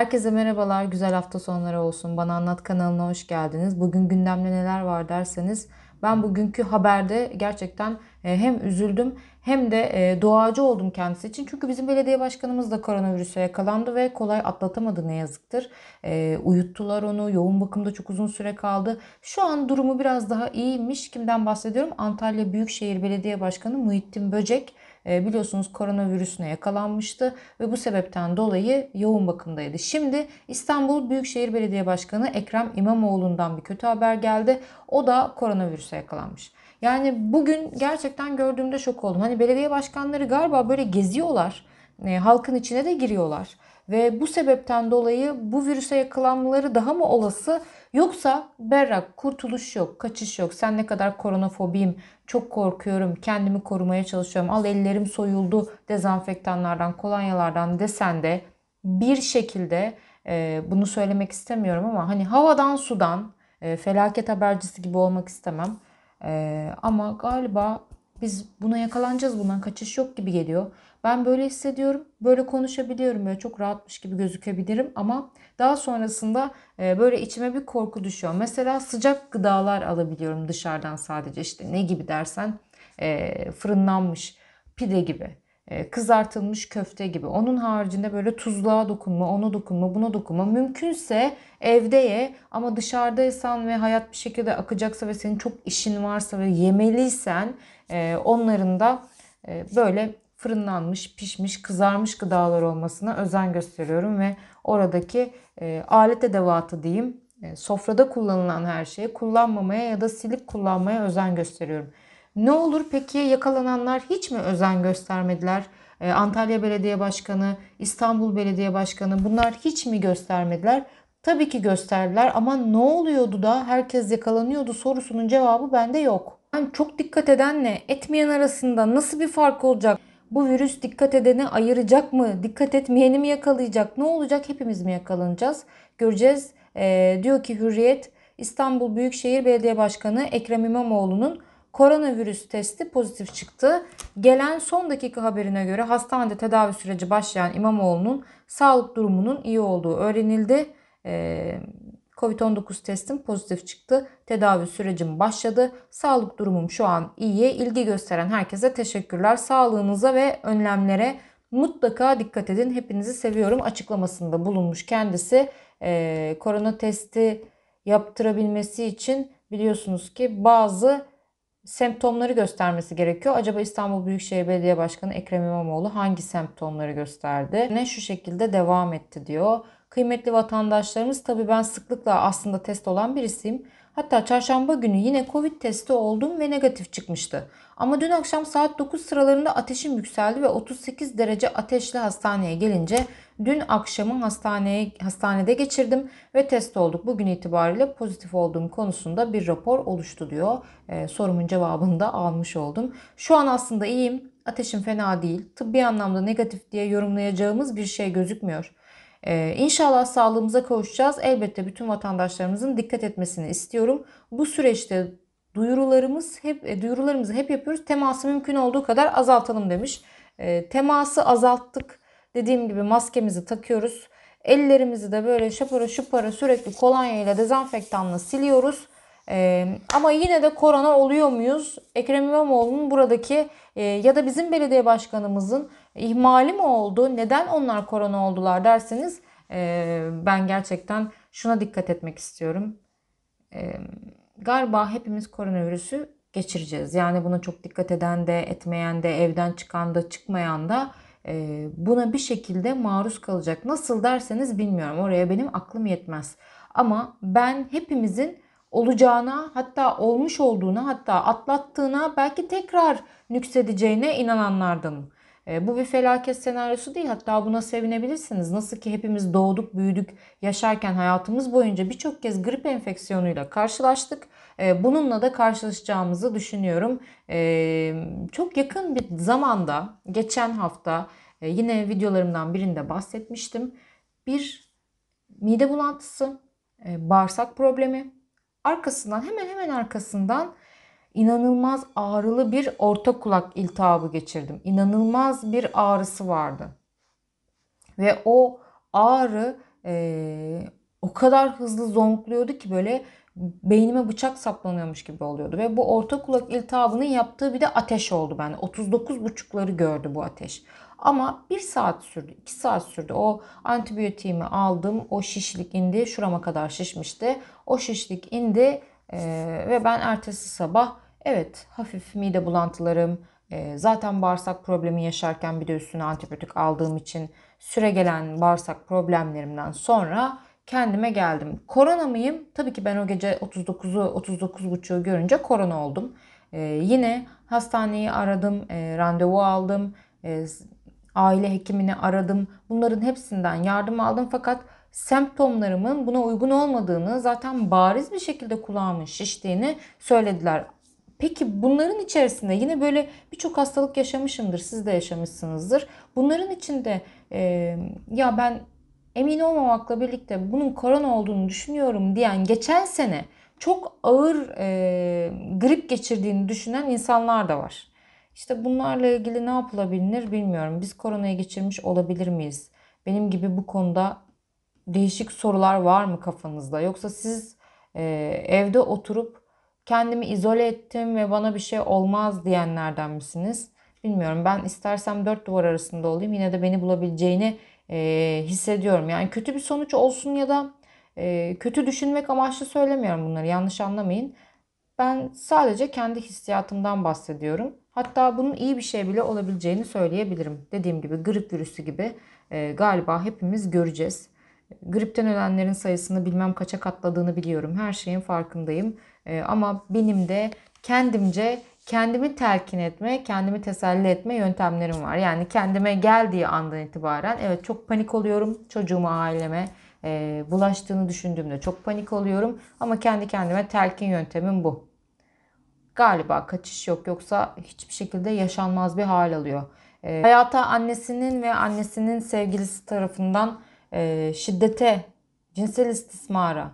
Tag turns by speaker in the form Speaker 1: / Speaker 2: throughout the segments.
Speaker 1: Herkese merhabalar, güzel hafta sonları olsun. Bana Anlat kanalına hoş geldiniz. Bugün gündemde neler var derseniz ben bugünkü haberde gerçekten e, hem üzüldüm hem de e, doğacı oldum kendisi için. Çünkü bizim belediye başkanımız da koronavirüse yakalandı ve kolay atlatamadı ne yazıktır. E, uyuttular onu, yoğun bakımda çok uzun süre kaldı. Şu an durumu biraz daha iyiymiş. Kimden bahsediyorum? Antalya Büyükşehir Belediye Başkanı Muhittin Böcek ee, biliyorsunuz koronavirüsüne yakalanmıştı ve bu sebepten dolayı yoğun bakımdaydı. Şimdi İstanbul Büyükşehir Belediye Başkanı Ekrem İmamoğlu'ndan bir kötü haber geldi. O da koronavirüse yakalanmış. Yani bugün gerçekten gördüğümde şok oldum. Hani belediye başkanları galiba böyle geziyorlar. E, halkın içine de giriyorlar ve bu sebepten dolayı bu virüse yakalanmaları daha mı olası yoksa berrak kurtuluş yok, kaçış yok. Sen ne kadar koronafobiyim, çok korkuyorum, kendimi korumaya çalışıyorum. Al ellerim soyuldu dezenfektanlardan, kolonyalardan desen de bir şekilde e, bunu söylemek istemiyorum ama hani havadan sudan e, felaket habercisi gibi olmak istemem. E, ama galiba biz buna yakalanacağız bundan kaçış yok gibi geliyor ben böyle hissediyorum, böyle konuşabiliyorum, böyle çok rahatmış gibi gözükebilirim ama daha sonrasında e, böyle içime bir korku düşüyor. Mesela sıcak gıdalar alabiliyorum dışarıdan sadece işte ne gibi dersen e, fırınlanmış pide gibi e, kızartılmış köfte gibi. Onun haricinde böyle tuzluğa dokunma, ona dokunma, buna dokunma. Mümkünse evde ye ama dışarıdaysan ve hayat bir şekilde akacaksa ve senin çok işin varsa ve yemeliysen onların da böyle fırınlanmış, pişmiş, kızarmış gıdalar olmasına özen gösteriyorum ve oradaki e, alet edevatı diyeyim e, sofrada kullanılan her şeyi kullanmamaya ya da silip kullanmaya özen gösteriyorum. Ne olur peki yakalananlar hiç mi özen göstermediler? E, Antalya Belediye Başkanı, İstanbul Belediye Başkanı bunlar hiç mi göstermediler? Tabii ki gösterdiler ama ne oluyordu da herkes yakalanıyordu sorusunun cevabı bende yok. Yani çok dikkat edenle etmeyen arasında nasıl bir fark olacak? bu virüs dikkat edene ayıracak mı? Dikkat etmeyeni mi yakalayacak? Ne olacak? Hepimiz mi yakalanacağız? Göreceğiz. E, diyor ki Hürriyet İstanbul Büyükşehir Belediye Başkanı Ekrem İmamoğlu'nun koronavirüs testi pozitif çıktı. Gelen son dakika haberine göre hastanede tedavi süreci başlayan İmamoğlu'nun sağlık durumunun iyi olduğu öğrenildi. Ee, Covid-19 testim pozitif çıktı. Tedavi sürecim başladı. Sağlık durumum şu an iyi. İlgi gösteren herkese teşekkürler. Sağlığınıza ve önlemlere mutlaka dikkat edin. Hepinizi seviyorum açıklamasında bulunmuş kendisi. Ee, korona testi yaptırabilmesi için biliyorsunuz ki bazı semptomları göstermesi gerekiyor. Acaba İstanbul Büyükşehir Belediye Başkanı Ekrem İmamoğlu hangi semptomları gösterdi? Ne şu şekilde devam etti diyor. Kıymetli vatandaşlarımız tabi ben sıklıkla aslında test olan birisiyim. Hatta çarşamba günü yine Covid testi oldum ve negatif çıkmıştı. Ama dün akşam saat 9 sıralarında ateşim yükseldi ve 38 derece ateşli hastaneye gelince dün akşamı hastaneye hastanede geçirdim ve test olduk. Bugün itibariyle pozitif olduğum konusunda bir rapor oluştu diyor. Ee, sorumun cevabını da almış oldum. Şu an aslında iyiyim. Ateşim fena değil. Tıbbi anlamda negatif diye yorumlayacağımız bir şey gözükmüyor. Ee, inşallah sağlığımıza kavuşacağız. Elbette bütün vatandaşlarımızın dikkat etmesini istiyorum. Bu süreçte duyurularımız hep e, duyurularımızı hep yapıyoruz. Teması mümkün olduğu kadar azaltalım demiş. E, teması azalttık. Dediğim gibi maskemizi takıyoruz. Ellerimizi de böyle şapara şupara sürekli kolonya ile dezenfektanla siliyoruz. Ee, ama yine de korona oluyor muyuz? Ekrem İmamoğlu'nun buradaki e, ya da bizim belediye başkanımızın ihmali mi oldu? Neden onlar korona oldular derseniz e, ben gerçekten şuna dikkat etmek istiyorum. E, galiba hepimiz koronavirüsü geçireceğiz. Yani buna çok dikkat eden de, etmeyen de, evden çıkan da, çıkmayan da e, buna bir şekilde maruz kalacak. Nasıl derseniz bilmiyorum. Oraya benim aklım yetmez. Ama ben hepimizin olacağına hatta olmuş olduğuna hatta atlattığına belki tekrar nüksedeceğine inananlardanım. E, bu bir felaket senaryosu değil hatta buna sevinebilirsiniz. Nasıl ki hepimiz doğduk, büyüdük, yaşarken hayatımız boyunca birçok kez grip enfeksiyonuyla karşılaştık. E, bununla da karşılaşacağımızı düşünüyorum. E, çok yakın bir zamanda, geçen hafta yine videolarımdan birinde bahsetmiştim. Bir mide bulantısı, bağırsak problemi, arkasından hemen hemen arkasından inanılmaz ağrılı bir orta kulak iltihabı geçirdim. İnanılmaz bir ağrısı vardı. Ve o ağrı e, o kadar hızlı zonkluyordu ki böyle beynime bıçak saplanıyormuş gibi oluyordu. Ve bu orta kulak iltihabının yaptığı bir de ateş oldu bende. 39 buçukları gördü bu ateş. Ama bir saat sürdü, iki saat sürdü. O antibiyotiğimi aldım. O şişlik indi. Şurama kadar şişmişti. O şişlik indi e, ve ben ertesi sabah evet hafif mide bulantılarım, e, zaten bağırsak problemi yaşarken bir de üstüne antibiyotik aldığım için süre gelen bağırsak problemlerimden sonra kendime geldim. Korona mıyım? Tabii ki ben o gece 39'u 39.5'u görünce korona oldum. E, yine hastaneyi aradım, e, randevu aldım. E, aile hekimini aradım. Bunların hepsinden yardım aldım fakat semptomlarımın buna uygun olmadığını, zaten bariz bir şekilde kulağımın şiştiğini söylediler. Peki bunların içerisinde yine böyle birçok hastalık yaşamışımdır, siz de yaşamışsınızdır. Bunların içinde e, ya ben emin olmamakla birlikte bunun korona olduğunu düşünüyorum diyen geçen sene çok ağır e, grip geçirdiğini düşünen insanlar da var. İşte bunlarla ilgili ne yapılabilir bilmiyorum. Biz koronayı geçirmiş olabilir miyiz? Benim gibi bu konuda değişik sorular var mı kafanızda? Yoksa siz e, evde oturup kendimi izole ettim ve bana bir şey olmaz diyenlerden misiniz? Bilmiyorum. Ben istersem dört duvar arasında olayım yine de beni bulabileceğini e, hissediyorum. Yani kötü bir sonuç olsun ya da e, kötü düşünmek amaçlı söylemiyorum bunları yanlış anlamayın. Ben sadece kendi hissiyatımdan bahsediyorum. Hatta bunun iyi bir şey bile olabileceğini söyleyebilirim. Dediğim gibi grip virüsü gibi e, galiba hepimiz göreceğiz. Gripten ölenlerin sayısını bilmem kaça katladığını biliyorum. Her şeyin farkındayım. E, ama benim de kendimce kendimi telkin etme, kendimi teselli etme yöntemlerim var. Yani kendime geldiği andan itibaren evet çok panik oluyorum. Çocuğuma, aileme e, bulaştığını düşündüğümde çok panik oluyorum. Ama kendi kendime telkin yöntemim bu galiba kaçış yok. Yoksa hiçbir şekilde yaşanmaz bir hal alıyor. E, hayata annesinin ve annesinin sevgilisi tarafından e, şiddete, cinsel istismara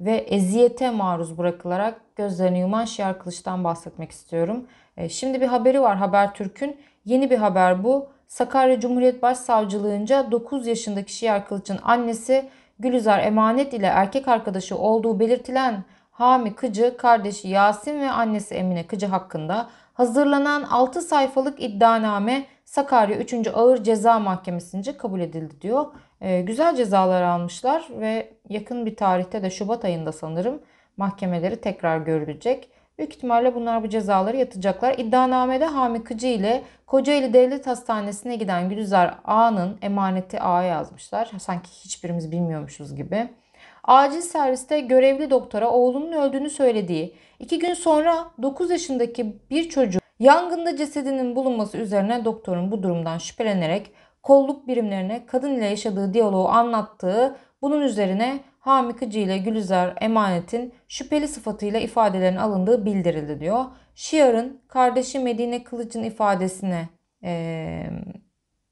Speaker 1: ve eziyete maruz bırakılarak gözlerini yuman Şiar Kılıç'tan bahsetmek istiyorum. E, şimdi bir haberi var Habertürk'ün. Yeni bir haber bu. Sakarya Cumhuriyet Başsavcılığınca 9 yaşındaki Şiar Kılıç'ın annesi Gülizar Emanet ile erkek arkadaşı olduğu belirtilen Hami Kıcı, kardeşi Yasin ve annesi Emine Kıcı hakkında hazırlanan 6 sayfalık iddianame Sakarya 3. Ağır Ceza Mahkemesi'nce kabul edildi diyor. E, güzel cezalar almışlar ve yakın bir tarihte de Şubat ayında sanırım mahkemeleri tekrar görülecek. Büyük ihtimalle bunlar bu cezaları yatacaklar. İddianamede Hami Kıcı ile Kocaeli Devlet Hastanesi'ne giden Gülizar A'nın emaneti A'ya yazmışlar. Sanki hiçbirimiz bilmiyormuşuz gibi acil serviste görevli doktora oğlunun öldüğünü söylediği, iki gün sonra 9 yaşındaki bir çocuğu yangında cesedinin bulunması üzerine doktorun bu durumdan şüphelenerek kolluk birimlerine kadın ile yaşadığı diyaloğu anlattığı, bunun üzerine Hami Kıcı ile Gülizar Emanet'in şüpheli sıfatıyla ifadelerin alındığı bildirildi diyor. Şiar'ın kardeşi Medine Kılıç'ın ifadesine e,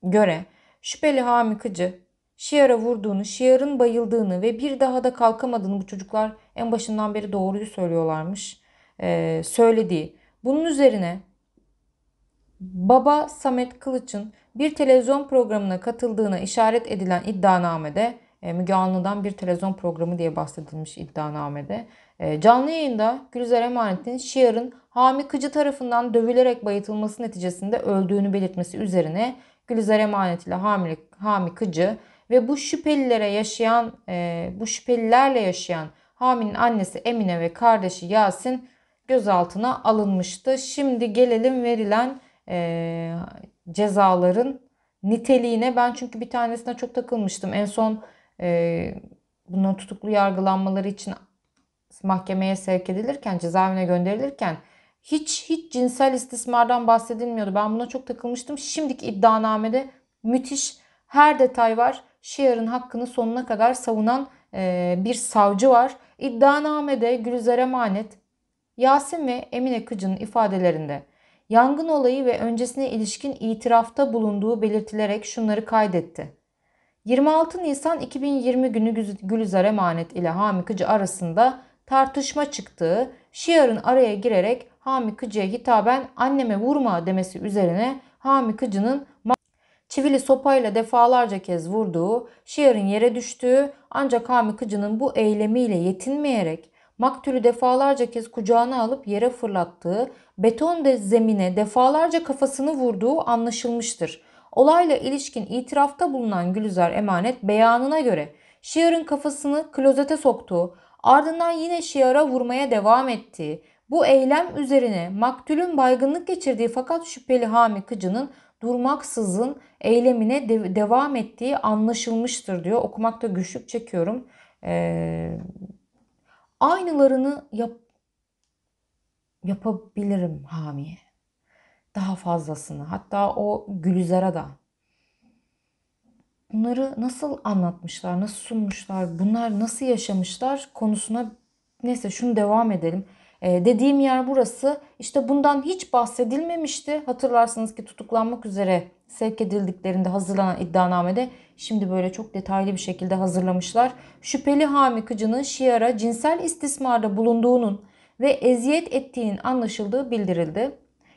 Speaker 1: göre şüpheli Hami Kıcı Şiar'a vurduğunu, Şiar'ın bayıldığını ve bir daha da kalkamadığını bu çocuklar en başından beri doğruyu söylüyorlarmış. Ee, söylediği. Bunun üzerine baba Samet Kılıç'ın bir televizyon programına katıldığına işaret edilen iddianamede e, Müge Anlı'dan bir televizyon programı diye bahsedilmiş iddianamede. E, canlı yayında Gülizar Emanet'in Şiar'ın Hami Kıcı tarafından dövülerek bayıtılması neticesinde öldüğünü belirtmesi üzerine Gülizar Emanet ile Hami, Hami Kıcı ve bu şüphelilere yaşayan, e, bu şüphelilerle yaşayan Hami'nin annesi Emine ve kardeşi Yasin gözaltına alınmıştı. Şimdi gelelim verilen e, cezaların niteliğine. Ben çünkü bir tanesine çok takılmıştım. En son e, bunların tutuklu yargılanmaları için mahkemeye sevk edilirken, cezaevine gönderilirken hiç hiç cinsel istismardan bahsedilmiyordu. Ben buna çok takılmıştım. Şimdiki iddianamede müthiş her detay var. Şiar'ın hakkını sonuna kadar savunan e, bir savcı var. İddianamede Gülizar Emanet, Yasin ve Emine Kıcı'nın ifadelerinde yangın olayı ve öncesine ilişkin itirafta bulunduğu belirtilerek şunları kaydetti. 26 Nisan 2020 günü Gülizar Emanet ile Hami Kıcı arasında tartışma çıktığı, Şiar'ın araya girerek Hami Kıcı'ya hitaben anneme vurma demesi üzerine Hami Kıcı'nın çivili sopayla defalarca kez vurduğu, Şiarın yere düştüğü ancak Hami Kıcı'nın bu eylemiyle yetinmeyerek Maktül'ü defalarca kez kucağına alıp yere fırlattığı, beton de zemine defalarca kafasını vurduğu anlaşılmıştır. Olayla ilişkin itirafta bulunan Gülizar Emanet beyanına göre Şiar'ın kafasını klozete soktuğu, ardından yine Şiar'a vurmaya devam ettiği, bu eylem üzerine maktülün baygınlık geçirdiği fakat şüpheli Hami Kıcı'nın durmaksızın eylemine de- devam ettiği anlaşılmıştır diyor. Okumakta güçlük çekiyorum. Ee, aynılarını yap- yapabilirim Hami'ye. Daha fazlasını. Hatta o Gülizar'a da. Bunları nasıl anlatmışlar, nasıl sunmuşlar, bunlar nasıl yaşamışlar konusuna neyse şunu devam edelim. Ee, dediğim yer burası. İşte bundan hiç bahsedilmemişti. Hatırlarsınız ki tutuklanmak üzere sevk edildiklerinde hazırlanan iddianamede şimdi böyle çok detaylı bir şekilde hazırlamışlar. Şüpheli Hami Kıcı'nın Şiar'a cinsel istismarda bulunduğunun ve eziyet ettiğinin anlaşıldığı bildirildi.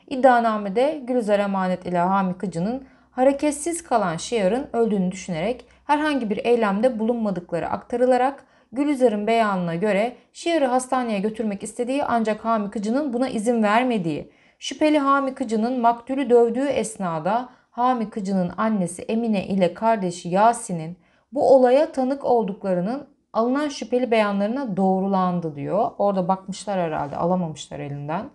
Speaker 1: İddianamede Gülizar Emanet ile Hami Kıcı'nın hareketsiz kalan Şiar'ın öldüğünü düşünerek herhangi bir eylemde bulunmadıkları aktarılarak Gülizar'ın beyanına göre Şiir'i hastaneye götürmek istediği ancak Hami Kıcı'nın buna izin vermediği, şüpheli Hami Kıcı'nın maktulü dövdüğü esnada Hami Kıcı'nın annesi Emine ile kardeşi Yasin'in bu olaya tanık olduklarının alınan şüpheli beyanlarına doğrulandı diyor. Orada bakmışlar herhalde alamamışlar elinden.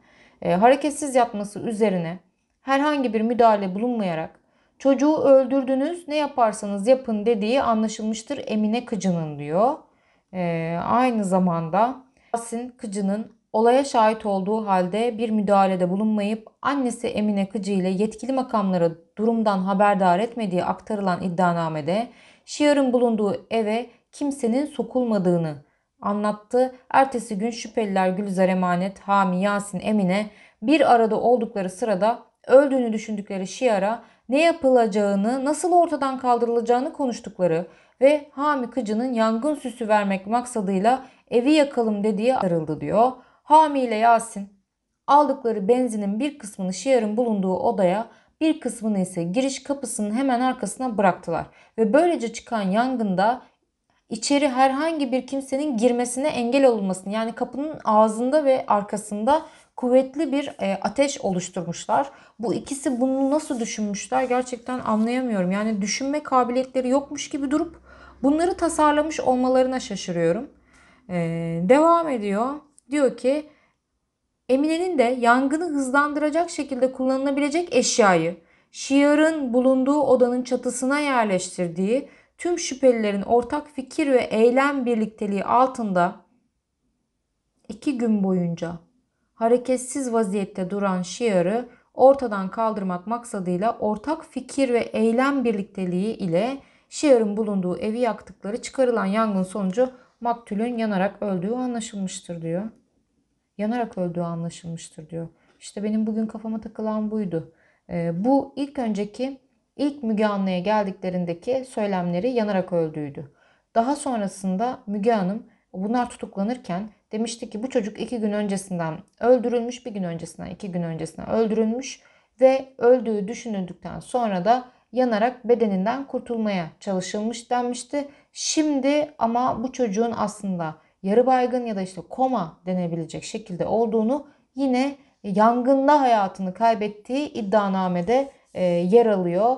Speaker 1: E, hareketsiz yatması üzerine herhangi bir müdahale bulunmayarak çocuğu öldürdünüz ne yaparsanız yapın dediği anlaşılmıştır Emine Kıcı'nın diyor e, aynı zamanda Yasin Kıcı'nın olaya şahit olduğu halde bir müdahalede bulunmayıp annesi Emine Kıcı ile yetkili makamlara durumdan haberdar etmediği aktarılan iddianamede Şiar'ın bulunduğu eve kimsenin sokulmadığını anlattı. Ertesi gün şüpheliler Gülizar Emanet, Hami, Yasin, Emine bir arada oldukları sırada öldüğünü düşündükleri Şiar'a ne yapılacağını, nasıl ortadan kaldırılacağını konuştukları, ve Hami Kıcı'nın yangın süsü vermek maksadıyla evi yakalım dediği arıldı diyor. Hami ile Yasin aldıkları benzinin bir kısmını Şiar'ın bulunduğu odaya bir kısmını ise giriş kapısının hemen arkasına bıraktılar ve böylece çıkan yangında içeri herhangi bir kimsenin girmesine engel olunmasını yani kapının ağzında ve arkasında kuvvetli bir e, ateş oluşturmuşlar. Bu ikisi bunu nasıl düşünmüşler gerçekten anlayamıyorum. Yani düşünme kabiliyetleri yokmuş gibi durup Bunları tasarlamış olmalarına şaşırıyorum. Ee, devam ediyor. Diyor ki Emine'nin de yangını hızlandıracak şekilde kullanılabilecek eşyayı Şiar'ın bulunduğu odanın çatısına yerleştirdiği tüm şüphelilerin ortak fikir ve eylem birlikteliği altında iki gün boyunca hareketsiz vaziyette duran Şiar'ı ortadan kaldırmak maksadıyla ortak fikir ve eylem birlikteliği ile Şiar'ın bulunduğu evi yaktıkları çıkarılan yangın sonucu maktulün yanarak öldüğü anlaşılmıştır diyor. Yanarak öldüğü anlaşılmıştır diyor. İşte benim bugün kafama takılan buydu. E, bu ilk önceki ilk Müge Anlı'ya geldiklerindeki söylemleri yanarak öldüğüydü. Daha sonrasında Müge Hanım bunlar tutuklanırken demişti ki bu çocuk iki gün öncesinden öldürülmüş, bir gün öncesinden, iki gün öncesinden öldürülmüş ve öldüğü düşünüldükten sonra da yanarak bedeninden kurtulmaya çalışılmış denmişti. Şimdi ama bu çocuğun aslında yarı baygın ya da işte koma denebilecek şekilde olduğunu yine yangında hayatını kaybettiği iddianamede e, yer alıyor.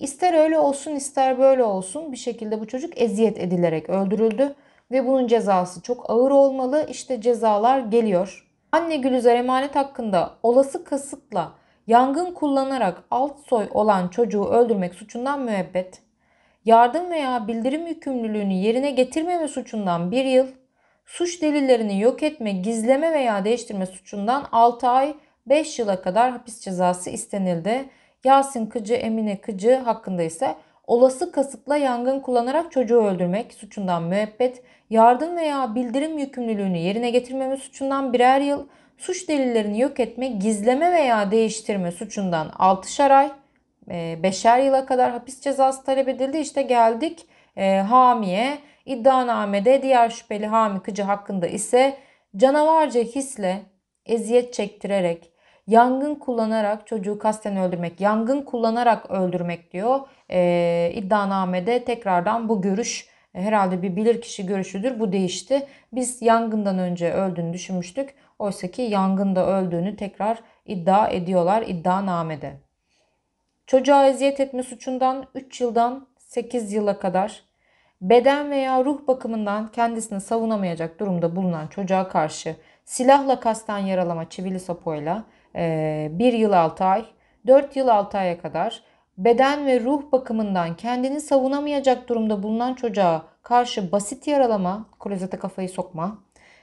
Speaker 1: İster öyle olsun ister böyle olsun bir şekilde bu çocuk eziyet edilerek öldürüldü ve bunun cezası çok ağır olmalı. İşte cezalar geliyor. Anne Gülüzar emanet hakkında olası kasıtla Yangın kullanarak alt soy olan çocuğu öldürmek suçundan müebbet. Yardım veya bildirim yükümlülüğünü yerine getirmeme suçundan 1 yıl. Suç delillerini yok etme, gizleme veya değiştirme suçundan 6 ay 5 yıla kadar hapis cezası istenildi. Yasin Kıcı, Emine Kıcı hakkında ise olası kasıtla yangın kullanarak çocuğu öldürmek suçundan müebbet, yardım veya bildirim yükümlülüğünü yerine getirmeme suçundan birer yıl, suç delillerini yok etme, gizleme veya değiştirme suçundan 6'şar ay, 5'er e, yıla kadar hapis cezası talep edildi. İşte geldik e, hamiye. iddianame'de diğer şüpheli hami kıcı hakkında ise canavarca hisle eziyet çektirerek, yangın kullanarak çocuğu kasten öldürmek, yangın kullanarak öldürmek diyor. E, iddianamede tekrardan bu görüş e, herhalde bir bilirkişi görüşüdür. Bu değişti. Biz yangından önce öldüğünü düşünmüştük. Oysa ki yangında öldüğünü tekrar iddia ediyorlar iddianamede. Çocuğa eziyet etme suçundan 3 yıldan 8 yıla kadar beden veya ruh bakımından kendisini savunamayacak durumda bulunan çocuğa karşı silahla kasten yaralama çivili sapoyla 1 e, yıl 6 ay, 4 yıl 6 aya kadar beden ve ruh bakımından kendini savunamayacak durumda bulunan çocuğa karşı basit yaralama, klozete kafayı sokma,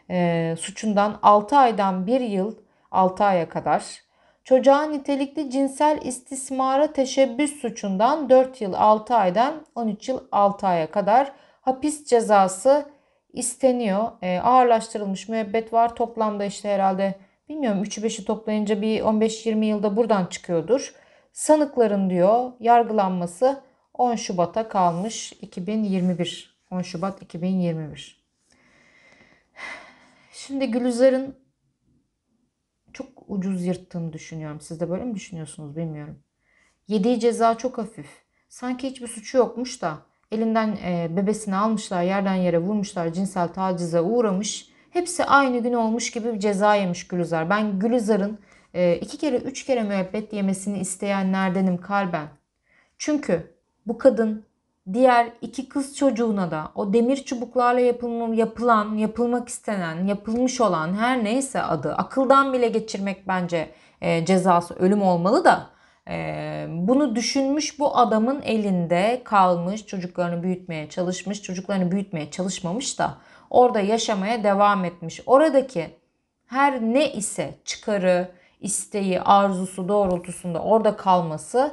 Speaker 1: e, suçundan 6 aydan 1 yıl 6 aya kadar, çocuğa nitelikli cinsel istismara teşebbüs suçundan 4 yıl 6 aydan 13 yıl 6 aya kadar hapis cezası isteniyor. E, ağırlaştırılmış müebbet var. Toplamda işte herhalde bilmiyorum 3'ü 5'i toplayınca bir 15-20 yılda buradan çıkıyordur. Sanıkların diyor yargılanması 10 Şubat'a kalmış 2021. 10 Şubat 2021. Şimdi Gülizar'ın çok ucuz yırttığını düşünüyorum. Siz de böyle mi düşünüyorsunuz bilmiyorum. Yediği ceza çok hafif. Sanki hiçbir suçu yokmuş da elinden e, bebesini almışlar, yerden yere vurmuşlar, cinsel tacize uğramış. Hepsi aynı gün olmuş gibi bir ceza yemiş Gülizar. Ben Gülizar'ın e, iki kere üç kere müebbet yemesini isteyenlerdenim kalben. Çünkü bu kadın diğer iki kız çocuğuna da o demir çubuklarla yapılmam, yapılan, yapılmak istenen, yapılmış olan her neyse adı akıldan bile geçirmek bence e, cezası ölüm olmalı da e, bunu düşünmüş bu adamın elinde kalmış çocuklarını büyütmeye çalışmış çocuklarını büyütmeye çalışmamış da orada yaşamaya devam etmiş. Oradaki her ne ise çıkarı, isteği, arzusu doğrultusunda orada kalması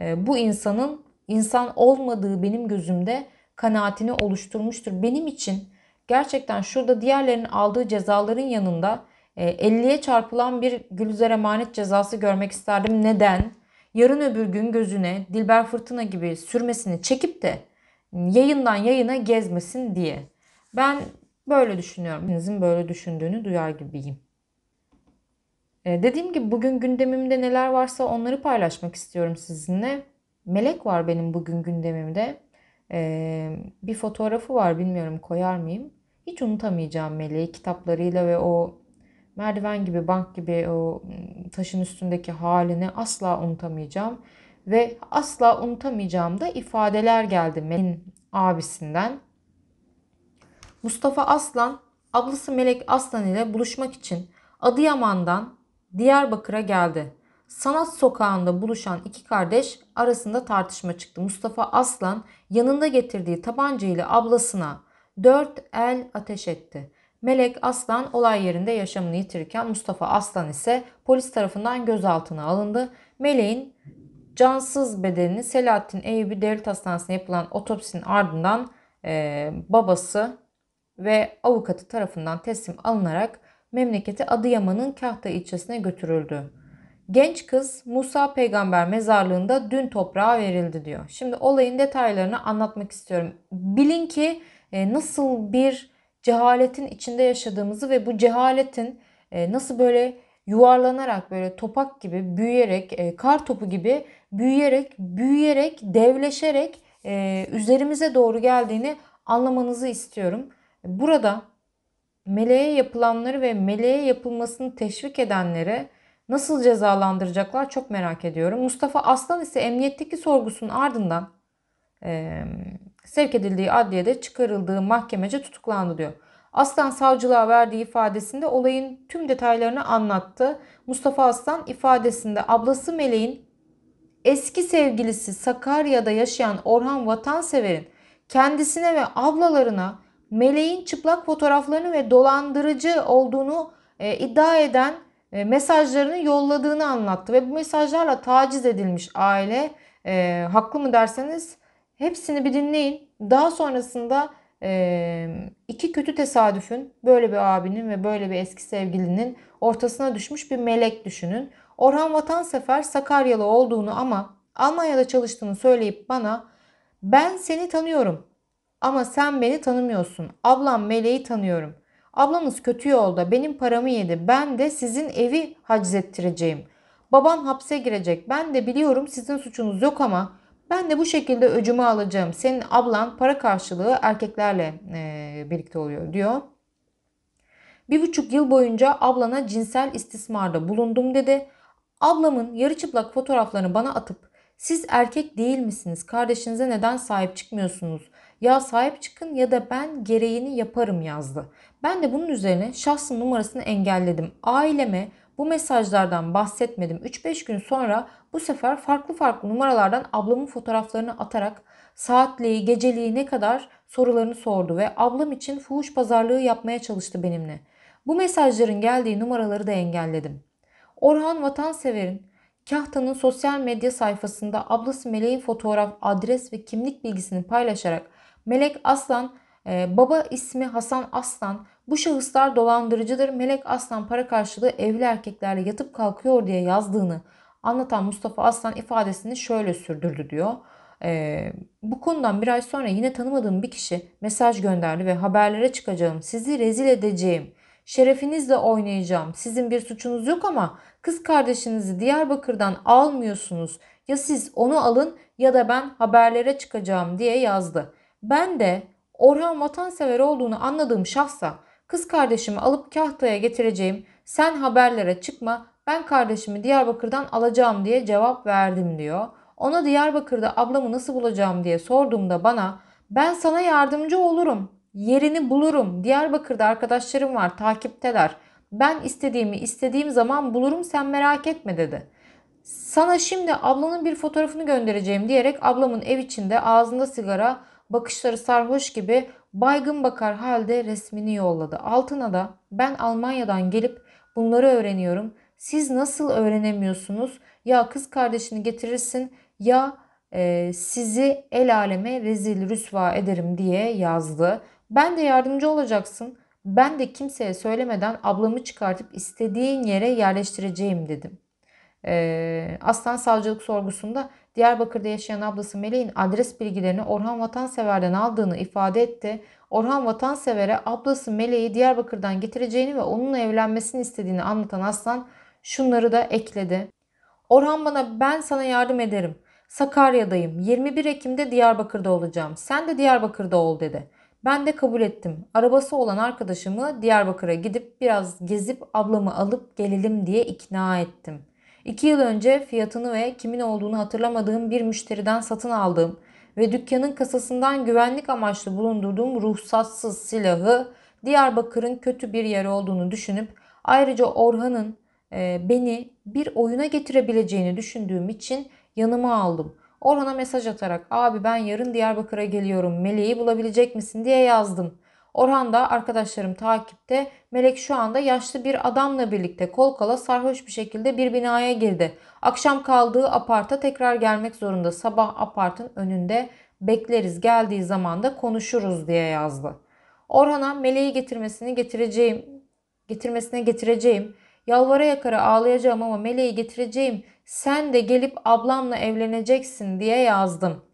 Speaker 1: e, bu insanın insan olmadığı benim gözümde kanaatini oluşturmuştur. Benim için gerçekten şurada diğerlerinin aldığı cezaların yanında 50'ye e, çarpılan bir Gülizar emanet cezası görmek isterdim. Neden? Yarın öbür gün gözüne Dilber Fırtına gibi sürmesini çekip de yayından yayına gezmesin diye. Ben böyle düşünüyorum. Sizin böyle düşündüğünü duyar gibiyim. E, dediğim gibi bugün gündemimde neler varsa onları paylaşmak istiyorum sizinle. Melek var benim bugün gündemimde. Ee, bir fotoğrafı var bilmiyorum koyar mıyım? Hiç unutamayacağım Meleği kitaplarıyla ve o merdiven gibi bank gibi o hmm, taşın üstündeki halini asla unutamayacağım. Ve asla unutamayacağım da ifadeler geldi Melek'in abisinden. Mustafa Aslan, ablası Melek Aslan ile buluşmak için Adıyaman'dan Diyarbakır'a geldi. Sanat sokağında buluşan iki kardeş arasında tartışma çıktı. Mustafa Aslan yanında getirdiği tabanca ile ablasına dört el ateş etti. Melek Aslan olay yerinde yaşamını yitirirken Mustafa Aslan ise polis tarafından gözaltına alındı. Melek'in cansız bedenini Selahattin Eyüp'ü Devlet Hastanesi'ne yapılan otopsinin ardından e, babası ve avukatı tarafından teslim alınarak memleketi Adıyaman'ın Kahta ilçesine götürüldü. Genç kız Musa peygamber mezarlığında dün toprağa verildi diyor. Şimdi olayın detaylarını anlatmak istiyorum. Bilin ki e, nasıl bir cehaletin içinde yaşadığımızı ve bu cehaletin e, nasıl böyle yuvarlanarak böyle topak gibi büyüyerek, e, kar topu gibi büyüyerek, büyüyerek, devleşerek üzerimize doğru geldiğini anlamanızı istiyorum. Burada meleğe yapılanları ve meleğe yapılmasını teşvik edenlere nasıl cezalandıracaklar çok merak ediyorum. Mustafa Aslan ise emniyetteki sorgusunun ardından e, sevk edildiği adliyede çıkarıldığı mahkemece tutuklandı diyor. Aslan savcılığa verdiği ifadesinde olayın tüm detaylarını anlattı. Mustafa Aslan ifadesinde ablası Meleğin eski sevgilisi Sakarya'da yaşayan Orhan Vatansever'in kendisine ve ablalarına Meleğin çıplak fotoğraflarını ve dolandırıcı olduğunu e, iddia eden e, mesajlarını yolladığını anlattı ve bu mesajlarla taciz edilmiş aile e, haklı mı derseniz hepsini bir dinleyin. Daha sonrasında e, iki kötü tesadüfün böyle bir abinin ve böyle bir eski sevgilinin ortasına düşmüş bir melek düşünün. Orhan Vatansever Sakaryalı olduğunu ama Almanya'da çalıştığını söyleyip bana ben seni tanıyorum ama sen beni tanımıyorsun. Ablam Meleği tanıyorum. Ablanız kötü yolda benim paramı yedi. Ben de sizin evi haczettireceğim. Baban hapse girecek. Ben de biliyorum sizin suçunuz yok ama ben de bu şekilde öcümü alacağım. Senin ablan para karşılığı erkeklerle e, birlikte oluyor diyor. Bir buçuk yıl boyunca ablana cinsel istismarda bulundum dedi. Ablamın yarı çıplak fotoğraflarını bana atıp siz erkek değil misiniz? Kardeşinize neden sahip çıkmıyorsunuz? ya sahip çıkın ya da ben gereğini yaparım yazdı. Ben de bunun üzerine şahsın numarasını engelledim. Aileme bu mesajlardan bahsetmedim. 3-5 gün sonra bu sefer farklı farklı numaralardan ablamın fotoğraflarını atarak saatliği, geceliği ne kadar sorularını sordu ve ablam için fuhuş pazarlığı yapmaya çalıştı benimle. Bu mesajların geldiği numaraları da engelledim. Orhan Vatansever'in Kahta'nın sosyal medya sayfasında ablası Meleğin fotoğraf, adres ve kimlik bilgisini paylaşarak Melek Aslan, e, baba ismi Hasan Aslan. Bu şahıslar dolandırıcıdır. Melek Aslan para karşılığı evli erkeklerle yatıp kalkıyor diye yazdığını anlatan Mustafa Aslan ifadesini şöyle sürdürdü diyor. Ee, bu konudan bir ay sonra yine tanımadığım bir kişi mesaj gönderdi ve haberlere çıkacağım. Sizi rezil edeceğim. Şerefinizle oynayacağım. Sizin bir suçunuz yok ama kız kardeşinizi Diyarbakır'dan almıyorsunuz. Ya siz onu alın ya da ben haberlere çıkacağım diye yazdı. Ben de Orhan vatansever olduğunu anladığım şahsa kız kardeşimi alıp Kahta'ya getireceğim sen haberlere çıkma ben kardeşimi Diyarbakır'dan alacağım diye cevap verdim diyor. Ona Diyarbakır'da ablamı nasıl bulacağım diye sorduğumda bana ben sana yardımcı olurum. Yerini bulurum. Diyarbakır'da arkadaşlarım var, takipteler. Ben istediğimi istediğim zaman bulurum sen merak etme dedi. Sana şimdi ablanın bir fotoğrafını göndereceğim diyerek ablamın ev içinde ağzında sigara bakışları sarhoş gibi baygın bakar halde resmini yolladı. Altına da ben Almanya'dan gelip bunları öğreniyorum. Siz nasıl öğrenemiyorsunuz? Ya kız kardeşini getirirsin ya e, sizi el aleme rezil rüsva ederim diye yazdı. Ben de yardımcı olacaksın. Ben de kimseye söylemeden ablamı çıkartıp istediğin yere yerleştireceğim dedim. E, Aslan savcılık sorgusunda Diyarbakır'da yaşayan ablası Meleğin adres bilgilerini Orhan Vatansever'den aldığını ifade etti. Orhan Vatansever'e ablası Meleği Diyarbakır'dan getireceğini ve onunla evlenmesini istediğini anlatan Aslan şunları da ekledi. Orhan bana ben sana yardım ederim. Sakarya'dayım. 21 Ekim'de Diyarbakır'da olacağım. Sen de Diyarbakır'da ol dedi. Ben de kabul ettim. Arabası olan arkadaşımı Diyarbakır'a gidip biraz gezip ablamı alıp gelelim diye ikna ettim.'' 2 yıl önce fiyatını ve kimin olduğunu hatırlamadığım bir müşteriden satın aldığım ve dükkanın kasasından güvenlik amaçlı bulundurduğum ruhsatsız silahı Diyarbakır'ın kötü bir yer olduğunu düşünüp ayrıca Orhan'ın e, beni bir oyuna getirebileceğini düşündüğüm için yanıma aldım. Orhan'a mesaj atarak abi ben yarın Diyarbakır'a geliyorum meleği bulabilecek misin diye yazdım. Orhan da arkadaşlarım takipte. Melek şu anda yaşlı bir adamla birlikte kol kola sarhoş bir şekilde bir binaya girdi. Akşam kaldığı aparta tekrar gelmek zorunda. Sabah apartın önünde bekleriz geldiği zaman da konuşuruz diye yazdı. Orhan'a meleği getirmesini getireceğim. Getirmesine getireceğim. Yalvara yakara ağlayacağım ama meleği getireceğim. Sen de gelip ablamla evleneceksin diye yazdım.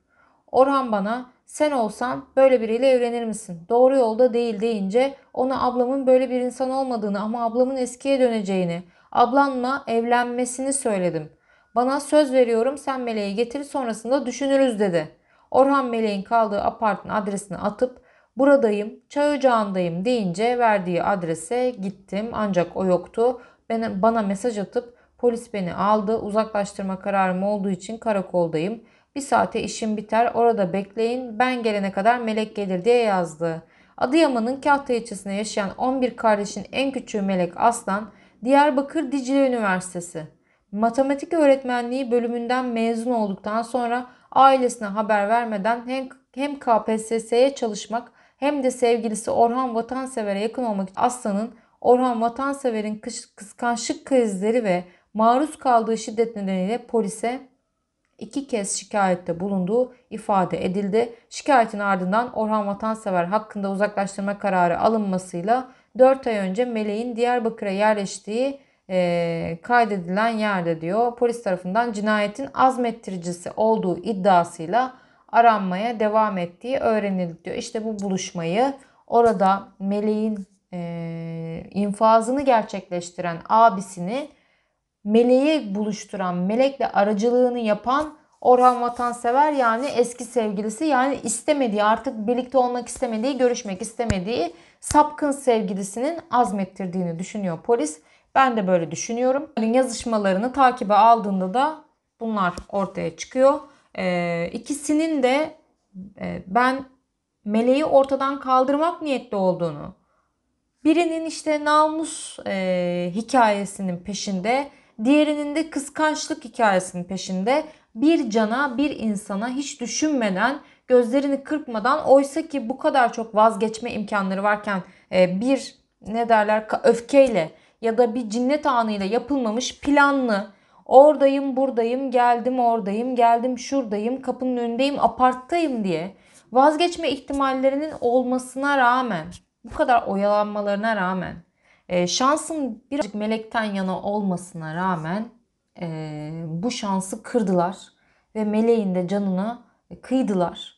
Speaker 1: Orhan bana sen olsan böyle biriyle evlenir misin? Doğru yolda değil deyince ona ablamın böyle bir insan olmadığını ama ablamın eskiye döneceğini, ablanla evlenmesini söyledim. Bana söz veriyorum sen Meleği getir sonrasında düşünürüz dedi. Orhan Meleğin kaldığı apartın adresini atıp buradayım, çay ocağındayım deyince verdiği adrese gittim ancak o yoktu. Bana, bana mesaj atıp polis beni aldı uzaklaştırma kararım olduğu için karakoldayım.'' Bir saate işim biter orada bekleyin ben gelene kadar melek gelir diye yazdı. Adıyaman'ın Kahta ilçesinde yaşayan 11 kardeşin en küçüğü Melek Aslan, Diyarbakır Dicle Üniversitesi. Matematik öğretmenliği bölümünden mezun olduktan sonra ailesine haber vermeden hem, hem KPSS'ye çalışmak hem de sevgilisi Orhan Vatansever'e yakın olmak için Aslan'ın Orhan Vatansever'in kıskançlık krizleri ve maruz kaldığı şiddet nedeniyle polise iki kez şikayette bulunduğu ifade edildi. Şikayetin ardından Orhan Vatansever hakkında uzaklaştırma kararı alınmasıyla 4 ay önce Meleğin Diyarbakır'a yerleştiği e, kaydedilen yerde diyor polis tarafından cinayetin azmettiricisi olduğu iddiasıyla aranmaya devam ettiği öğrenildi diyor. İşte bu buluşmayı orada Meleğin e, infazını gerçekleştiren abisini meleği buluşturan, melekle aracılığını yapan Orhan Vatansever yani eski sevgilisi yani istemediği artık birlikte olmak istemediği, görüşmek istemediği sapkın sevgilisinin azmettirdiğini düşünüyor polis. Ben de böyle düşünüyorum. Yazışmalarını takibe aldığında da bunlar ortaya çıkıyor. Ee, ikisinin de e, ben meleği ortadan kaldırmak niyetli olduğunu, birinin işte namus e, hikayesinin peşinde Diğerinin de kıskançlık hikayesinin peşinde bir cana bir insana hiç düşünmeden gözlerini kırpmadan oysa ki bu kadar çok vazgeçme imkanları varken e, bir ne derler öfkeyle ya da bir cinnet anıyla yapılmamış planlı oradayım buradayım geldim oradayım geldim şuradayım kapının önündeyim aparttayım diye vazgeçme ihtimallerinin olmasına rağmen bu kadar oyalanmalarına rağmen ee, şansın birazcık melekten yana olmasına rağmen e, bu şansı kırdılar ve meleğin de canını kıydılar.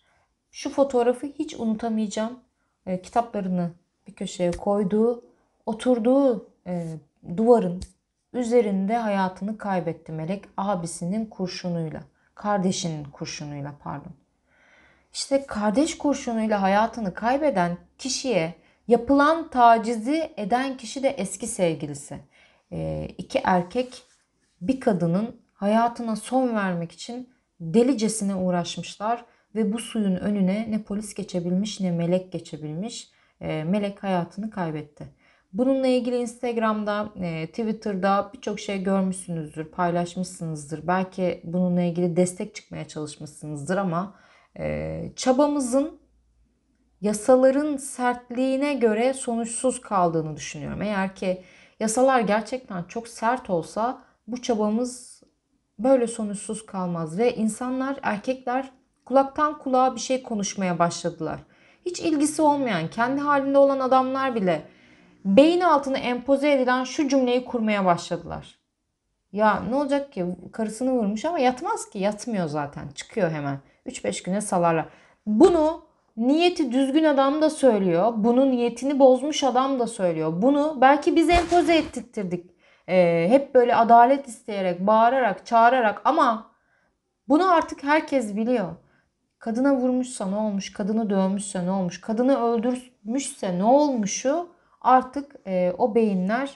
Speaker 1: Şu fotoğrafı hiç unutamayacağım. Ee, kitaplarını bir köşeye koyduğu, oturduğu e, duvarın üzerinde hayatını kaybetti melek abisinin kurşunuyla. Kardeşinin kurşunuyla pardon. İşte kardeş kurşunuyla hayatını kaybeden kişiye Yapılan tacizi eden kişi de eski sevgilisi. E, iki erkek bir kadının hayatına son vermek için delicesine uğraşmışlar ve bu suyun önüne ne polis geçebilmiş ne melek geçebilmiş. E, melek hayatını kaybetti. Bununla ilgili Instagram'da, e, Twitter'da birçok şey görmüşsünüzdür, paylaşmışsınızdır. Belki bununla ilgili destek çıkmaya çalışmışsınızdır ama e, çabamızın yasaların sertliğine göre sonuçsuz kaldığını düşünüyorum. Eğer ki yasalar gerçekten çok sert olsa bu çabamız böyle sonuçsuz kalmaz ve insanlar, erkekler kulaktan kulağa bir şey konuşmaya başladılar. Hiç ilgisi olmayan, kendi halinde olan adamlar bile beyin altına empoze edilen şu cümleyi kurmaya başladılar. Ya ne olacak ki karısını vurmuş ama yatmaz ki yatmıyor zaten çıkıyor hemen. 3-5 güne salarlar. Bunu Niyeti düzgün adam da söylüyor. Bunu niyetini bozmuş adam da söylüyor. Bunu belki biz empoze ettirttirdik. Ee, hep böyle adalet isteyerek, bağırarak, çağırarak ama bunu artık herkes biliyor. Kadına vurmuşsa ne olmuş, kadını dövmüşse ne olmuş, kadını öldürmüşse ne olmuşu artık e, o beyinler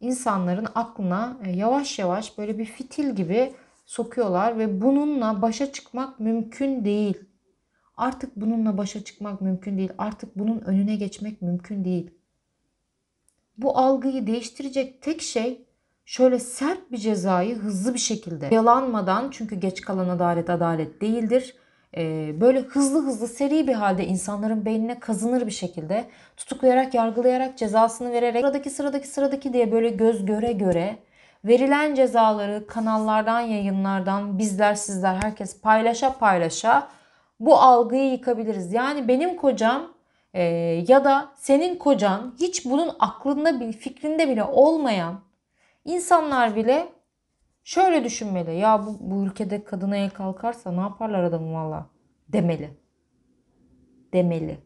Speaker 1: insanların aklına e, yavaş yavaş böyle bir fitil gibi sokuyorlar ve bununla başa çıkmak mümkün değil. Artık bununla başa çıkmak mümkün değil. Artık bunun önüne geçmek mümkün değil. Bu algıyı değiştirecek tek şey şöyle sert bir cezayı hızlı bir şekilde yalanmadan çünkü geç kalan adalet adalet değildir. Ee, böyle hızlı hızlı seri bir halde insanların beynine kazınır bir şekilde tutuklayarak yargılayarak cezasını vererek sıradaki sıradaki sıradaki diye böyle göz göre göre verilen cezaları kanallardan yayınlardan bizler sizler herkes paylaşa paylaşa bu algıyı yıkabiliriz. Yani benim kocam e, ya da senin kocan hiç bunun aklında fikrinde bile olmayan insanlar bile şöyle düşünmeli. Ya bu, bu ülkede kadına el kalkarsa ne yaparlar adamı valla demeli. Demeli.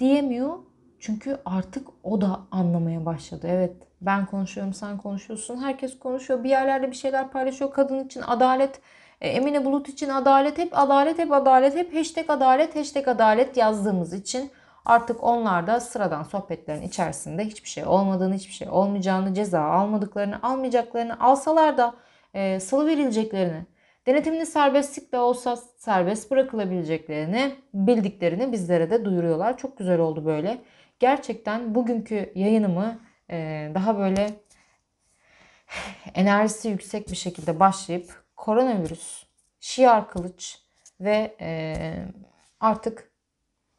Speaker 1: Diyemiyor çünkü artık o da anlamaya başladı. Evet ben konuşuyorum sen konuşuyorsun. Herkes konuşuyor. Bir yerlerde bir şeyler paylaşıyor. Kadın için adalet e, Emine Bulut için adalet hep adalet hep adalet hep hashtag adalet hashtag adalet yazdığımız için artık onlar da sıradan sohbetlerin içerisinde hiçbir şey olmadığını, hiçbir şey olmayacağını, ceza almadıklarını, almayacaklarını, alsalar da e, salı verileceklerini, denetimli serbestlik de olsa serbest bırakılabileceklerini bildiklerini bizlere de duyuruyorlar. Çok güzel oldu böyle. Gerçekten bugünkü yayınımı e, daha böyle enerjisi yüksek bir şekilde başlayıp koronavirüs, şiar kılıç ve e, artık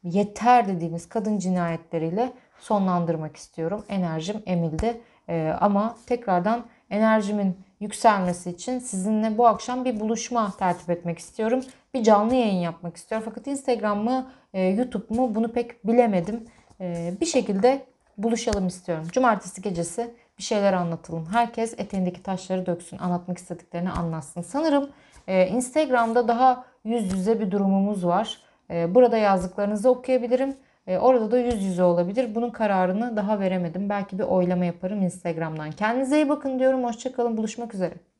Speaker 1: yeter dediğimiz kadın cinayetleriyle sonlandırmak istiyorum. Enerjim emildi e, ama tekrardan enerjimin yükselmesi için sizinle bu akşam bir buluşma tertip etmek istiyorum. Bir canlı yayın yapmak istiyorum. Fakat Instagram mı, e, YouTube mu bunu pek bilemedim. E, bir şekilde buluşalım istiyorum. Cumartesi gecesi bir şeyler anlatalım. Herkes eteğindeki taşları döksün, anlatmak istediklerini anlatsın. Sanırım e, Instagram'da daha yüz yüze bir durumumuz var. E, burada yazdıklarınızı okuyabilirim. E, orada da yüz yüze olabilir. Bunun kararını daha veremedim. Belki bir oylama yaparım Instagram'dan. Kendinize iyi bakın diyorum. Hoşçakalın. Buluşmak üzere.